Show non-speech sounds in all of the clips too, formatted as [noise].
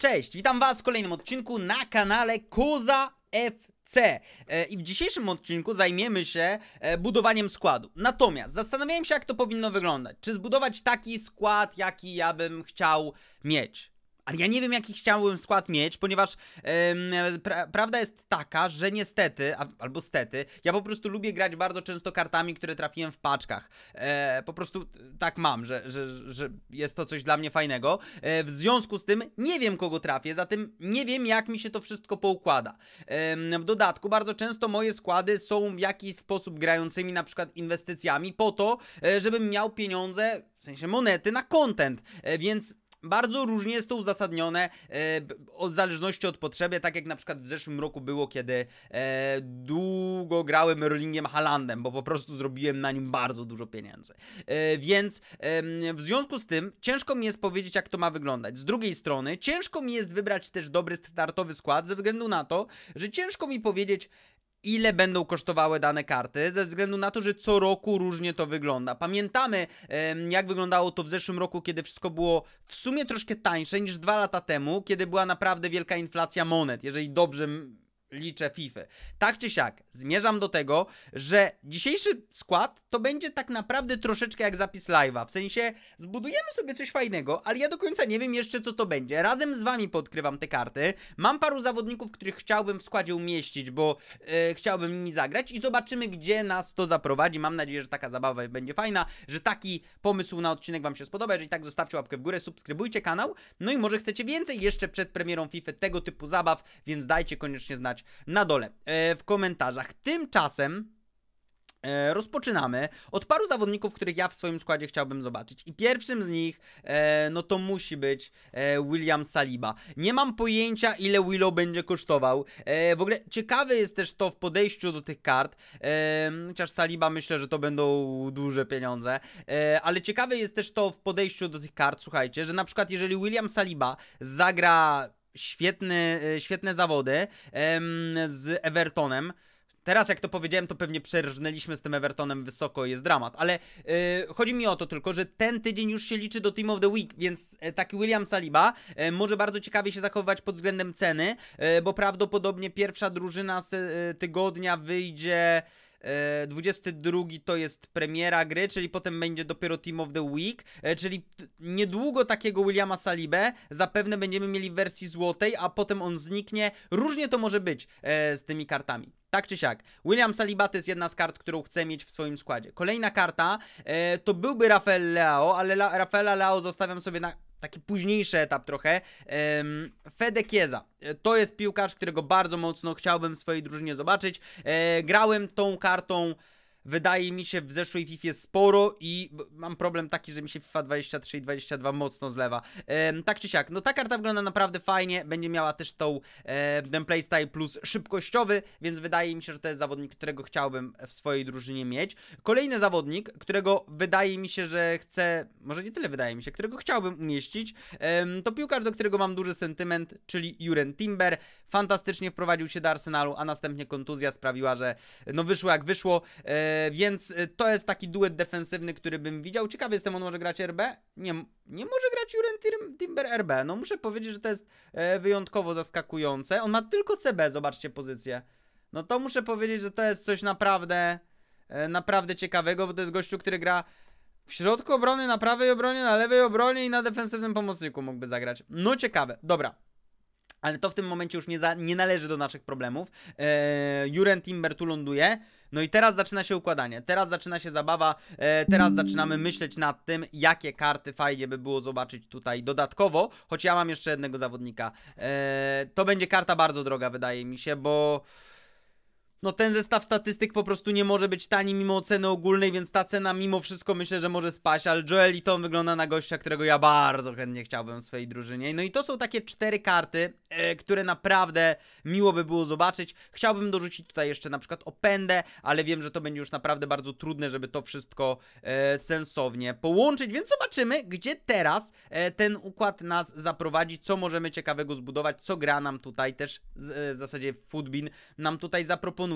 Cześć, witam Was w kolejnym odcinku na kanale Kuza FC. E, I w dzisiejszym odcinku zajmiemy się e, budowaniem składu. Natomiast zastanawiałem się, jak to powinno wyglądać. Czy zbudować taki skład, jaki ja bym chciał mieć? Ale ja nie wiem, jaki chciałbym skład mieć, ponieważ pra prawda jest taka, że niestety, a, albo stety, ja po prostu lubię grać bardzo często kartami, które trafiłem w paczkach. E, po prostu tak mam, że, że, że jest to coś dla mnie fajnego. E, w związku z tym nie wiem, kogo trafię, zatem nie wiem, jak mi się to wszystko poukłada. E, w dodatku, bardzo często moje składy są w jakiś sposób grającymi na przykład inwestycjami po to, e, żebym miał pieniądze, w sensie monety na content, więc bardzo różnie jest to uzasadnione e, od zależności od potrzeby, tak jak na przykład w zeszłym roku było, kiedy e, długo grałem Rollingiem Halandem, bo po prostu zrobiłem na nim bardzo dużo pieniędzy. E, więc w związku z tym ciężko mi jest powiedzieć, jak to ma wyglądać. Z drugiej strony ciężko mi jest wybrać też dobry startowy skład ze względu na to, że ciężko mi powiedzieć, ile będą kosztowały dane karty, ze względu na to, że co roku różnie to wygląda. Pamiętamy, jak wyglądało to w zeszłym roku, kiedy wszystko było w sumie troszkę tańsze niż dwa lata temu, kiedy była naprawdę wielka inflacja monet, jeżeli dobrze liczę FIFA. Tak czy siak, zmierzam do tego, że dzisiejszy skład to będzie tak naprawdę troszeczkę jak zapis live'a. W sensie zbudujemy sobie coś fajnego, ale ja do końca nie wiem jeszcze co to będzie. Razem z wami podkrywam te karty. Mam paru zawodników, których chciałbym w składzie umieścić, bo e, chciałbym nimi zagrać i zobaczymy gdzie nas to zaprowadzi. Mam nadzieję, że taka zabawa będzie fajna, że taki pomysł na odcinek wam się spodoba. Jeżeli tak, zostawcie łapkę w górę, subskrybujcie kanał. No i może chcecie więcej jeszcze przed premierą FIFA tego typu zabaw, więc dajcie koniecznie znać na dole e, w komentarzach. Tymczasem e, rozpoczynamy od paru zawodników, których ja w swoim składzie chciałbym zobaczyć. I pierwszym z nich, e, no to musi być e, William Saliba. Nie mam pojęcia, ile Willow będzie kosztował. E, w ogóle ciekawe jest też to w podejściu do tych kart, e, chociaż Saliba myślę, że to będą duże pieniądze, ale ciekawe jest też to w podejściu do tych kart, słuchajcie, że na przykład jeżeli William Saliba zagra świetny, e, świetne zawody z Evertonem. Teraz, jak to powiedziałem, to pewnie przerżnęliśmy z tym Evertonem wysoko, jest dramat, ale e, chodzi mi o to tylko, że ten tydzień już się liczy do Team of the Week, więc e, taki William Saliba może bardzo ciekawie się zachowywać pod względem ceny, bo prawdopodobnie pierwsza drużyna z, tygodnia wyjdzie 22 e, to jest premiera gry, czyli potem będzie dopiero Team of the Week, e, czyli niedługo takiego Williama Salibę zapewne będziemy mieli w wersji złotej, a potem on zniknie. Różnie to może być e, z tymi kartami. Tak czy siak, William Saliba to jest jedna z kart, którą chcę mieć w swoim składzie. Kolejna karta e, to byłby Rafael Leao, ale La Rafaela Leao zostawiam sobie na taki późniejszy etap trochę. Fede Chiesa. To jest piłkarz, którego bardzo mocno chciałbym w swojej drużynie zobaczyć. E, grałem tą kartą wydaje mi się w zeszłej FIFA sporo i mam problem taki, że mi się FIFA 23 i 22 mocno zlewa. tak czy siak, no ta karta wygląda naprawdę fajnie, będzie miała też tą e, ten playstyle plus szybkościowy, więc wydaje mi się, że to jest zawodnik, którego chciałbym w swojej drużynie mieć. Kolejny zawodnik, którego wydaje mi się, że chcę, może nie tyle wydaje mi się, którego chciałbym umieścić, to piłkarz, do którego mam duży sentyment, czyli Juren Timber. Fantastycznie wprowadził się do Arsenalu, a następnie kontuzja sprawiła, że no wyszło jak wyszło. E, więc e, to jest taki duet defensywny, który bym widział. Ciekawy jestem, on może grać RB? Nie, nie może grać Juren Timber RB. No muszę powiedzieć, że to jest e, wyjątkowo zaskakujące. On ma tylko CB, zobaczcie pozycję. No to muszę powiedzieć, że to jest coś naprawdę, naprawdę ciekawego, bo to jest gościu, który gra w środku obrony, na prawej obronie, na lewej obronie i na defensywnym pomocniku mógłby zagrać. No ciekawe. Dobra, ale to w tym momencie już nie, za, nie należy do naszych problemów. E, Juren Timber tu ląduje. No i teraz zaczyna się układanie, teraz zaczyna się zabawa, e, teraz zaczynamy myśleć nad tym, jakie karty fajnie by było zobaczyć tutaj dodatkowo, choć ja mam jeszcze jednego zawodnika. E, to będzie karta bardzo droga, wydaje mi się, bo no ten zestaw statystyk po prostu nie może być tani mimo ceny ogólnej, więc ta cena mimo wszystko myślę, że może spaść, ale Joel Eaton wygląda na gościa, którego ja bardzo chętnie chciałbym w swojej drużynie. No i to są takie cztery karty, e, które naprawdę miło by było zobaczyć. Chciałbym dorzucić tutaj jeszcze na przykład Opendę, ale wiem, że to będzie już naprawdę bardzo trudne, żeby to wszystko e, sensownie połączyć, więc zobaczymy, gdzie teraz e, ten układ nas zaprowadzi, co możemy ciekawego zbudować, co gra nam tutaj też, z, e, w zasadzie Foodbin nam tutaj zaproponuje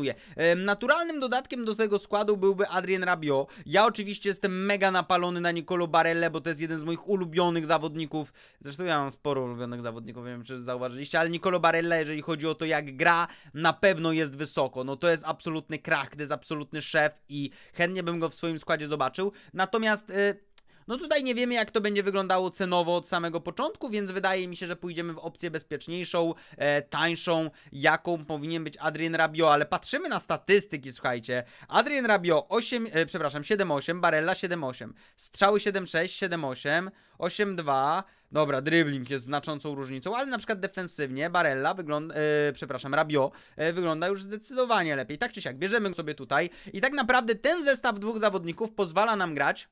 Naturalnym dodatkiem do tego składu byłby Adrien Rabio. Ja oczywiście jestem mega napalony na Nicolo Barelle, bo to jest jeden z moich ulubionych zawodników. Zresztą ja mam sporo ulubionych zawodników, nie wiem czy zauważyliście, ale Nicolo Barella, jeżeli chodzi o to jak gra, na pewno jest wysoko. No to jest absolutny krach, to jest absolutny szef i chętnie bym go w swoim składzie zobaczył. Natomiast... Y no tutaj nie wiemy, jak to będzie wyglądało cenowo od samego początku, więc wydaje mi się, że pójdziemy w opcję bezpieczniejszą, e, tańszą, jaką powinien być Adrian Rabio, ale patrzymy na statystyki, słuchajcie. Adrian Rabio 8, e, przepraszam, 7-8, Barella 7-8, strzały 7-6, 7-8, 8-2, Dobra, dribbling jest znaczącą różnicą, ale na przykład defensywnie Barella wygląda, e, przepraszam, Rabio e, wygląda już zdecydowanie lepiej. Tak czy siak, bierzemy sobie tutaj i tak naprawdę ten zestaw dwóch zawodników pozwala nam grać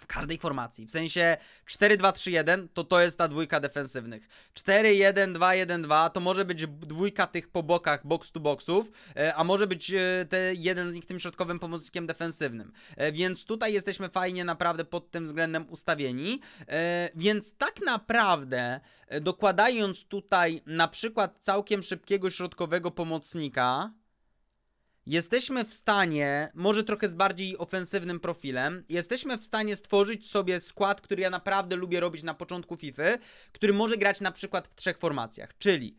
w każdej formacji. W sensie 4-2-3-1 to to jest ta dwójka defensywnych. 4-1-2-1-2 to może być dwójka tych po bokach box to boxów, e, a może być e, te, jeden z nich tym środkowym pomocnikiem defensywnym. E, więc tutaj jesteśmy fajnie naprawdę pod tym względem ustawieni. Więc tak naprawdę dokładając tutaj na przykład całkiem szybkiego środkowego pomocnika, jesteśmy w stanie, może trochę z bardziej ofensywnym profilem, jesteśmy w stanie stworzyć sobie skład, który ja naprawdę lubię robić na początku FIFA, który może grać na przykład w trzech formacjach, czyli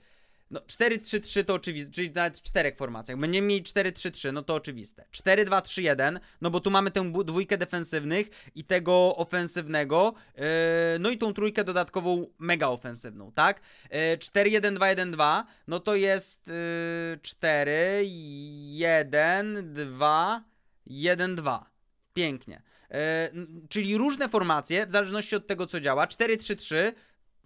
no 4-3-3 to oczywiste, czyli nawet w czterech formacjach. Będziemy mieli 4-3-3, no to oczywiste. 4-2-3-1, no bo tu mamy tę dwójkę defensywnych i tego ofensywnego, yy, no i tą trójkę dodatkową mega ofensywną, tak? Yy, 4-1-2-1-2, no to jest yy, 4, 1, 2, 1, 2. Pięknie. Yy, czyli różne formacje, w zależności od tego, co działa. 4-3-3,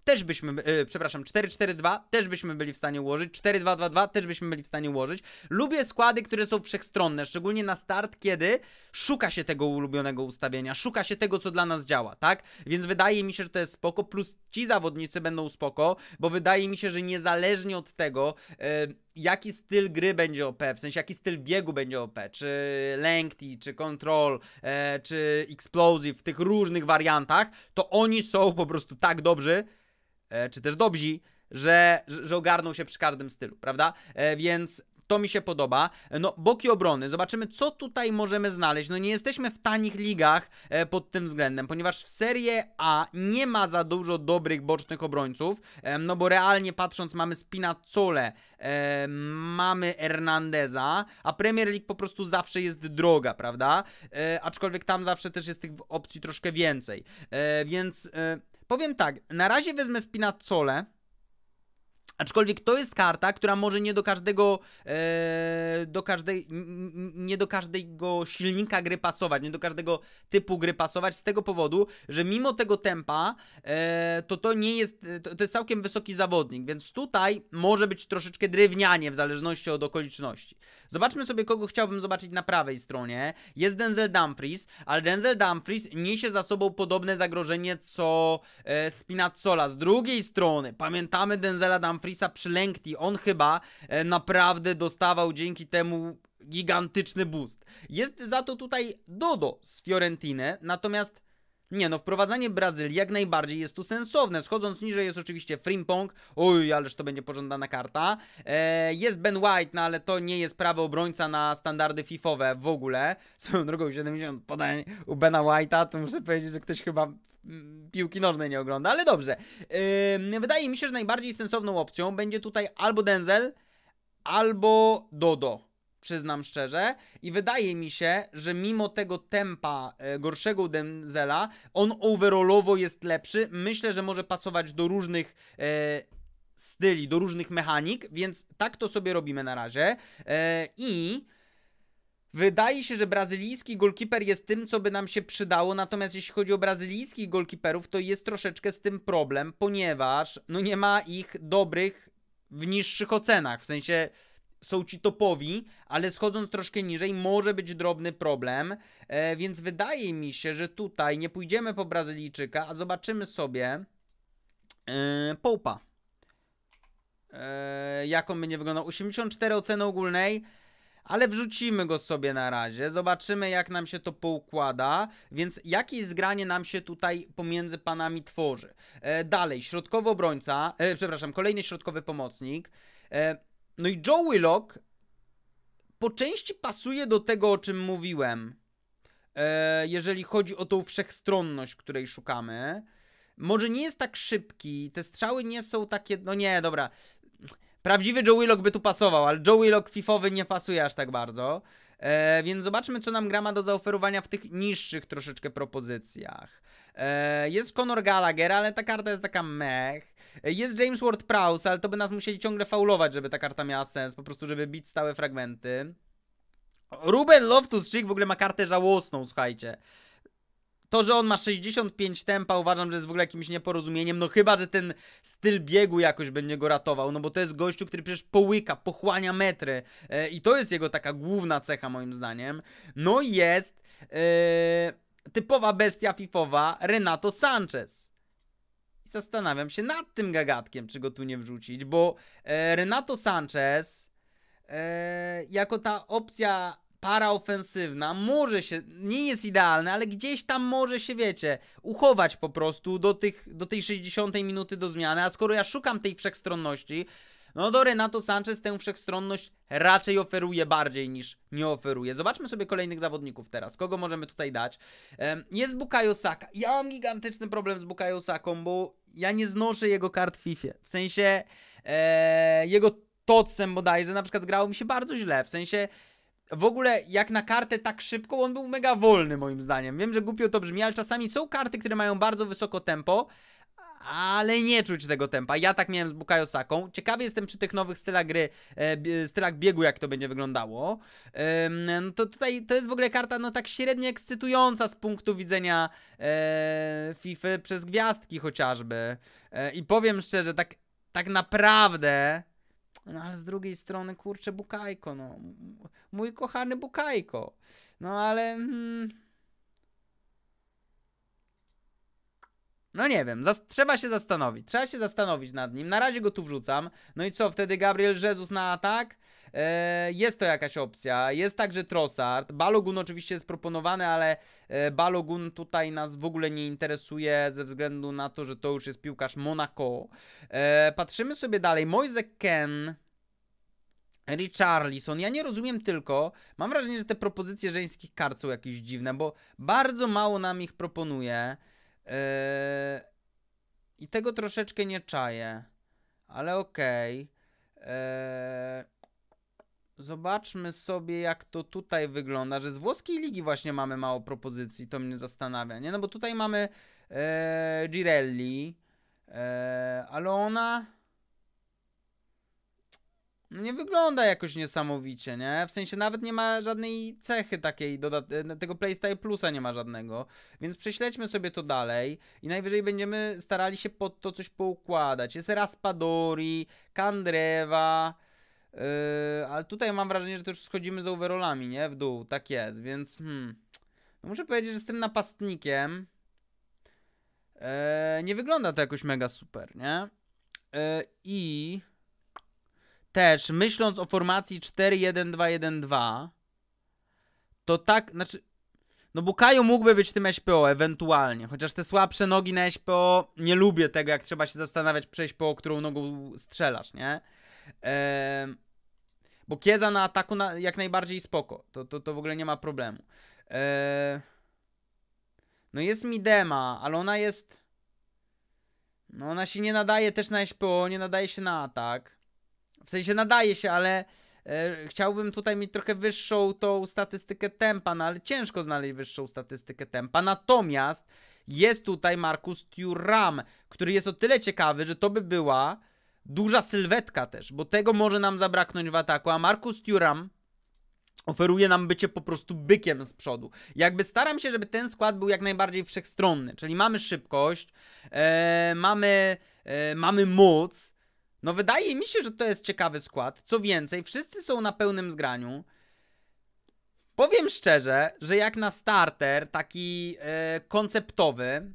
też byśmy, yy, przepraszam, 4-4-2 też byśmy byli w stanie ułożyć, 4-2-2-2 też byśmy byli w stanie ułożyć. Lubię składy, które są wszechstronne, szczególnie na start, kiedy szuka się tego ulubionego ustawienia, szuka się tego, co dla nas działa, tak? Więc wydaje mi się, że to jest spoko, plus ci zawodnicy będą spoko, bo wydaje mi się, że niezależnie od tego, yy, jaki styl gry będzie OP, w sensie jaki styl biegu będzie OP, czy lengthy, czy control, e, czy explosive w tych różnych wariantach, to oni są po prostu tak dobrzy, E, czy też dobrzy, że, że ogarną się przy każdym stylu, prawda? E, więc to mi się podoba. E, no, boki obrony. Zobaczymy, co tutaj możemy znaleźć. No, nie jesteśmy w tanich ligach pod tym względem, ponieważ w Serie A nie ma za dużo dobrych bocznych obrońców. no, bo realnie patrząc, mamy Spinazzole, mamy Hernandeza, a Premier League po prostu zawsze jest droga, prawda? aczkolwiek tam zawsze też jest tych opcji troszkę więcej. więc Powiem tak, na razie wezmę spinacole, Aczkolwiek to jest karta, która może nie do każdego, e, do każdej, nie do każdego silnika gry pasować, nie do każdego typu gry pasować, z tego powodu, że mimo tego tempa, e, to to nie jest, to, to, jest całkiem wysoki zawodnik, więc tutaj może być troszeczkę drewnianie w zależności od okoliczności. Zobaczmy sobie, kogo chciałbym zobaczyć na prawej stronie. Jest Denzel Dumfries, ale Denzel Dumfries niesie za sobą podobne zagrożenie co e, Spinazzola. Z drugiej strony, pamiętamy Denzela Dumfries Humphreya przylękli. On chyba e, naprawdę dostawał dzięki temu gigantyczny boost. Jest za to tutaj Dodo z Fiorentiny, natomiast nie no, wprowadzanie Brazylii jak najbardziej jest tu sensowne. Schodząc niżej jest oczywiście Frimpong. Uj, ależ to będzie pożądana karta. E, jest Ben White, no ale to nie jest prawy obrońca na standardy fifowe w ogóle. Swoją drogą 70 podań u Bena White'a, to muszę powiedzieć, że ktoś chyba mm, piłki nożnej nie ogląda, ale dobrze. E, wydaje mi się, że najbardziej sensowną opcją będzie tutaj albo Denzel, albo Dodo przyznam szczerze. I wydaje mi się, że mimo tego tempa e, gorszego Denzela, on overallowo jest lepszy. Myślę, że może pasować do różnych e, styli, do różnych mechanik, więc tak to sobie robimy na razie. E, I... Wydaje się, że brazylijski golkiper jest tym, co by nam się przydało, natomiast jeśli chodzi o brazylijskich golkiperów, to jest troszeczkę z tym problem, ponieważ no nie ma ich dobrych w niższych ocenach, w sensie są ci topowi, ale schodząc troszkę niżej może być drobny problem, e, więc wydaje mi się, że tutaj nie pójdziemy po Brazylijczyka, a zobaczymy sobie e, Połpa. E, jak on będzie wyglądał. 84 oceny ogólnej ale wrzucimy go sobie na razie. Zobaczymy, jak nam się to poukłada. Więc jakie zgranie nam się tutaj pomiędzy panami tworzy. E, dalej, środkowy obrońca, e, przepraszam, kolejny środkowy pomocnik. E, no i Joe Willock po części pasuje do tego, o czym mówiłem, e, jeżeli chodzi o tą wszechstronność, której szukamy. Może nie jest tak szybki, te strzały nie są takie, no nie, dobra. Prawdziwy Joe Willock by tu pasował, ale Joe Willock fifowy nie pasuje aż tak bardzo. E, więc zobaczmy, co nam gra ma do zaoferowania w tych niższych troszeczkę propozycjach. E, jest Conor Gallagher, ale ta karta jest taka mech. E, jest James Ward-Prowse, ale to by nas musieli ciągle faulować, żeby ta karta miała sens, po prostu żeby bić stałe fragmenty. Ruben Loftus-Cheek w ogóle ma kartę żałosną, słuchajcie. To, że on ma 65 tempa, uważam, że jest w ogóle jakimś nieporozumieniem. No chyba, że ten styl biegu jakoś będzie go ratował. No bo to jest gościu, który przecież połyka, pochłania metry. E, I to jest jego taka główna cecha, moim zdaniem. No jest. E, typowa bestia fifowa Renato Sanchez. I zastanawiam się nad tym gagatkiem, czy go tu nie wrzucić, bo e, Renato Sanchez e, jako ta opcja paraofensywna może się, nie jest idealna, ale gdzieś tam może się, wiecie, uchować po prostu do, tych, do tej 60 minuty do zmiany, a skoro ja szukam tej wszechstronności, no do Renato Sanchez tę wszechstronność raczej oferuje bardziej niż nie oferuje. Zobaczmy sobie kolejnych zawodników teraz. Kogo możemy tutaj dać? Jest Bukayo Saka. Ja mam gigantyczny problem z Bukayo Saką, bo ja nie znoszę jego kart w FIFA. W sensie e, jego tocem bodajże na przykład grało mi się bardzo źle. W sensie w ogóle jak na kartę tak szybką, on był mega wolny moim zdaniem. Wiem, że głupio to brzmi, ale czasami są karty, które mają bardzo wysoko tempo, ale nie czuć tego tempa. Ja tak miałem z Bukayo Saką. Ciekawy jestem przy tych nowych stylach gry, e, stylach biegu, jak to będzie wyglądało. E, no to tutaj to jest w ogóle karta no tak średnio ekscytująca z punktu widzenia e, FIFA przez gwiazdki chociażby. E, I powiem szczerze, tak, tak naprawdę... No ale z drugiej strony, kurczę, Bukajko, no. Mój kochany Bukajko. No ale... Hmm No nie wiem, trzeba się zastanowić. Trzeba się zastanowić nad nim. Na razie go tu wrzucam. No i co, wtedy Gabriel Jezus na atak? E, jest to jakaś opcja. Jest także Trossard. Balogun oczywiście jest proponowany, ale e Balogun tutaj nas w ogóle nie interesuje ze względu na to, że to już jest piłkarz Monaco. E, patrzymy sobie dalej. Moise Ken... Richarlison. Ja nie rozumiem tylko, mam wrażenie, że te propozycje żeńskich kart są jakieś dziwne, bo bardzo mało nam ich proponuje. Yy, I tego troszeczkę nie czaję, ale okej. Okay. Yy, zobaczmy sobie, jak to tutaj wygląda, że z włoskiej ligi właśnie mamy mało propozycji, to mnie zastanawia, nie? No bo tutaj mamy e, Girelli, e, ale ona no nie wygląda jakoś niesamowicie, nie? W sensie nawet nie ma żadnej cechy takiej, e, tego PlayStation plusa nie ma żadnego, więc prześledźmy sobie to dalej i najwyżej będziemy starali się pod to coś poukładać. Jest Raspadori, Kandrewa, yy, ale tutaj mam wrażenie, że to już schodzimy z overallami, nie? W dół, tak jest, więc hmm. No muszę powiedzieć, że z tym napastnikiem yy, nie wygląda to jakoś mega super, nie? Yy, I też myśląc o formacji 4-1-2-1-2, to tak, znaczy, no Bukayo mógłby być tym SPO ewentualnie, chociaż te słabsze nogi na SPO, nie lubię tego, jak trzeba się zastanawiać przejść po którą nogą strzelasz, nie? Ehm, bo Kieza na ataku na, jak najbardziej spoko, to, to, to w ogóle nie ma problemu. Ehm, no jest Midema, ale ona jest... No ona się nie nadaje też na SPO, nie nadaje się na atak. W sensie nadaje się, ale e, chciałbym tutaj mieć trochę wyższą tą statystykę tempa, no ale ciężko znaleźć wyższą statystykę tempa. Natomiast jest tutaj Markus Thuram, który jest o tyle ciekawy, że to by była duża sylwetka też, bo tego może nam zabraknąć w ataku, a Markus Thuram oferuje nam bycie po prostu bykiem z przodu. Jakby staram się, żeby ten skład był jak najbardziej wszechstronny, czyli mamy szybkość, e, mamy, e, mamy moc, no wydaje mi się, że to jest ciekawy skład. Co więcej, wszyscy są na pełnym zgraniu. Powiem szczerze, że jak na starter taki yy, konceptowy,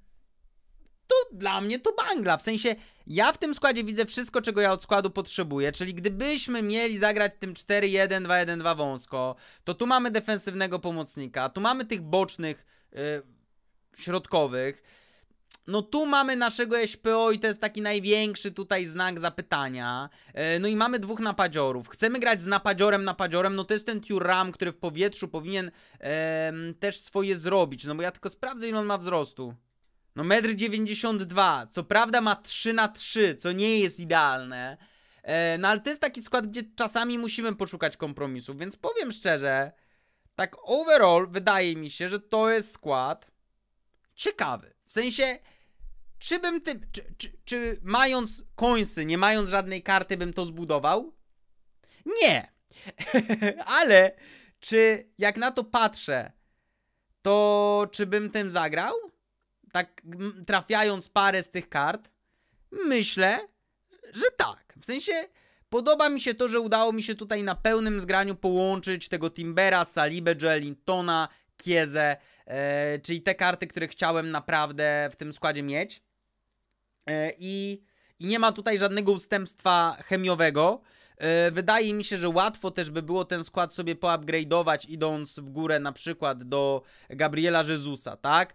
to dla mnie to bangla. W sensie ja w tym składzie widzę wszystko, czego ja od składu potrzebuję. Czyli gdybyśmy mieli zagrać tym 4-1-2-1-2 wąsko, to tu mamy defensywnego pomocnika, tu mamy tych bocznych yy, środkowych. No tu mamy naszego SPO i to jest taki największy tutaj znak zapytania. E, no i mamy dwóch napadziorów. Chcemy grać z napadziorem, napadziorem, no to jest ten Turam, który w powietrzu powinien też swoje zrobić. No bo ja tylko sprawdzę ile on ma wzrostu. No metr 92, co prawda ma 3 na 3, co nie jest idealne. E, no ale to jest taki skład, gdzie czasami musimy poszukać kompromisów, więc powiem szczerze, tak overall wydaje mi się, że to jest skład ciekawy. W sensie, czy bym tym, czy, czy, czy mając końsy, nie mając żadnej karty, bym to zbudował? Nie. [laughs] Ale czy jak na to patrzę, to czy bym tym zagrał? Tak trafiając parę z tych kart? Myślę, że tak. W sensie podoba mi się to, że udało mi się tutaj na pełnym zgraniu połączyć tego Timbera, Salibę, Joelintona, Kiezę, e, czyli te karty, które chciałem naprawdę w tym składzie mieć. E, I, i nie ma tutaj żadnego ustępstwa chemiowego. E, wydaje mi się, że łatwo też by było ten skład sobie poupgrade'ować, idąc w górę na przykład do Gabriela Jezusa, tak?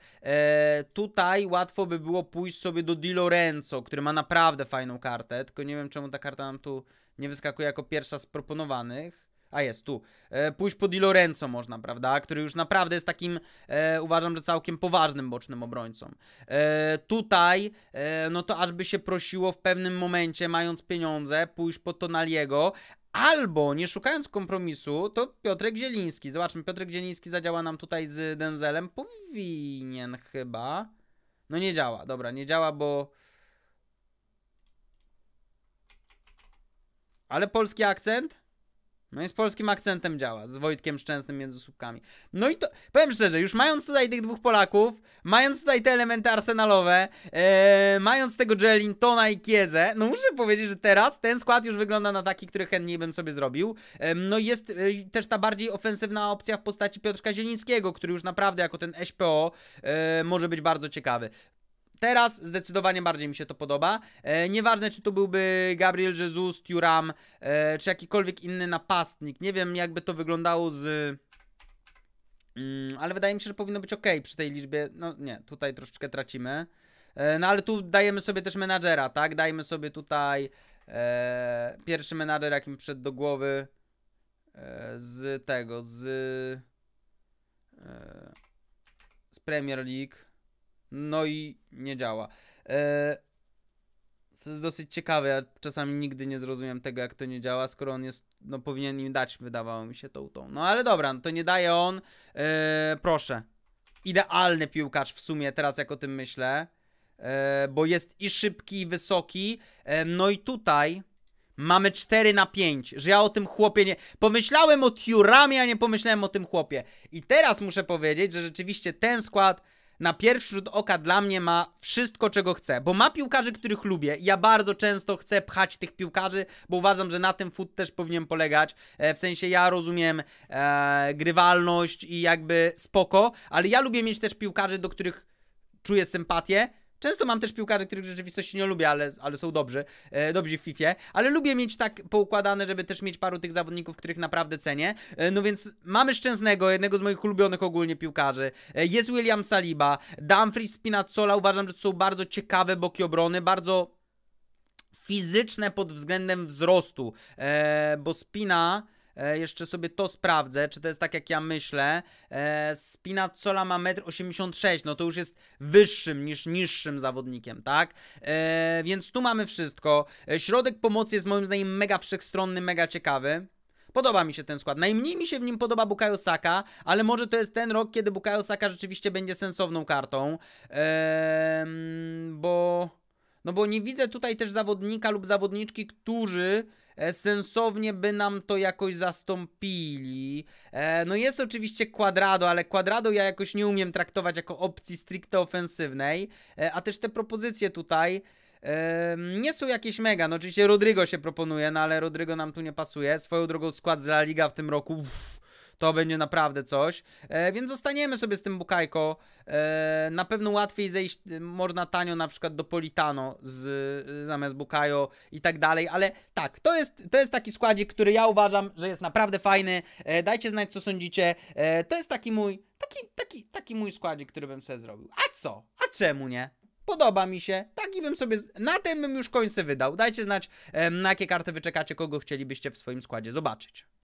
tutaj łatwo by było pójść sobie do Di Lorenzo, który ma naprawdę fajną kartę, tylko nie wiem czemu ta karta nam tu nie wyskakuje jako pierwsza z proponowanych. A jest tu. E, pójść po Di Lorenzo można, prawda? Który już naprawdę jest takim, e, uważam, że całkiem poważnym bocznym obrońcą. E, tutaj, e, no to aż by się prosiło w pewnym momencie, mając pieniądze, pójść po Tonaliego, Albo nie szukając kompromisu, to Piotrek Zieliński. Zobaczmy, Piotrek Zieliński zadziała nam tutaj z Denzelem. Powinien chyba. No nie działa, dobra, nie działa, bo. Ale polski akcent? No i z polskim akcentem działa, z Wojtkiem Szczęsnym między słupkami. No i to, powiem szczerze, już mając tutaj tych dwóch Polaków, mając tutaj te elementy arsenalowe, e, mając tego Jelin, Tona i Kiezę, no muszę powiedzieć, że teraz ten skład już wygląda na taki, który chętniej bym sobie zrobił. E, no jest e, też ta bardziej ofensywna opcja w postaci Piotrka Zielińskiego, który już naprawdę jako ten SPO e, może być bardzo ciekawy. Teraz zdecydowanie bardziej mi się to podoba. E, nieważne, czy to byłby Gabriel Jesus, Turam, e, czy jakikolwiek inny napastnik. Nie wiem, jakby to wyglądało z... Mm, ale wydaje mi się, że powinno być ok przy tej liczbie. No nie, tutaj troszeczkę tracimy. E, no ale tu dajemy sobie też menadżera, tak? Dajmy sobie tutaj e, pierwszy menadżer, jakim przyszedł do głowy e, z tego, z, e, z Premier League. No i nie działa. E, co jest dosyć ciekawe, ja czasami nigdy nie zrozumiem tego, jak to nie działa, skoro on jest, no powinien im dać, wydawało mi się tą, tą. No ale dobra, no to nie daje on, e, proszę. Idealny piłkarz w sumie, teraz jak o tym myślę, e, bo jest i szybki, i wysoki, no i tutaj... Mamy 4 na 5, że ja o tym chłopie nie... Pomyślałem o Tiuramie, a nie pomyślałem o tym chłopie. I teraz muszę powiedzieć, że rzeczywiście ten skład na pierwszy rzut oka dla mnie ma wszystko, czego chce, bo ma piłkarzy, których lubię. Ja bardzo często chcę pchać tych piłkarzy, bo uważam, że na tym fut też powinien polegać. E, w sensie ja rozumiem e, grywalność i jakby spoko, ale ja lubię mieć też piłkarzy, do których czuję sympatię Często mam też piłkarzy, których w rzeczywistości nie lubię, ale, ale są dobrzy, e, dobrzy w FIFA, ale lubię mieć tak poukładane, żeby też mieć paru tych zawodników, których naprawdę cenię. E, no więc mamy Szczęsnego, jednego z moich ulubionych ogólnie piłkarzy. E, jest William Saliba, Dumfries Spinazzola, uważam, że to są bardzo ciekawe boki obrony, bardzo fizyczne pod względem wzrostu, e, bo Spina E, jeszcze sobie to sprawdzę, czy to jest tak jak ja myślę. E, Spinazzola ma 1,86 m, no to już jest wyższym niż niższym zawodnikiem, tak? E, więc tu mamy wszystko. E, środek pomocy jest moim zdaniem mega wszechstronny, mega ciekawy. Podoba mi się ten skład. Najmniej mi się w nim podoba Bukayo Saka, ale może to jest ten rok, kiedy Bukayo Saka rzeczywiście będzie sensowną kartą. Eee, bo... No bo nie widzę tutaj też zawodnika lub zawodniczki, którzy E, sensownie by nam to jakoś zastąpili. E, no jest oczywiście Quadrado, ale Quadrado ja jakoś nie umiem traktować jako opcji stricte ofensywnej, e, a też te propozycje tutaj nie są jakieś mega. No oczywiście Rodrigo się proponuje, no ale Rodrigo nam tu nie pasuje. Swoją drogą skład z La Liga w tym roku uff, to będzie naprawdę coś. E, więc zostaniemy sobie z tym Bukajko. E, na pewno łatwiej zejść, e, można tanio na przykład do Politano z, e, zamiast Bukajo i tak dalej, ale tak, to jest, to jest taki składzik, który ja uważam, że jest naprawdę fajny. E, dajcie znać, co sądzicie. E, to jest taki mój, taki, taki, taki mój składzik, który bym sobie zrobił. A co? A czemu nie? Podoba mi się, taki bym sobie. Na ten bym już końce wydał. Dajcie znać, na jakie karty wyczekacie, kogo chcielibyście w swoim składzie zobaczyć.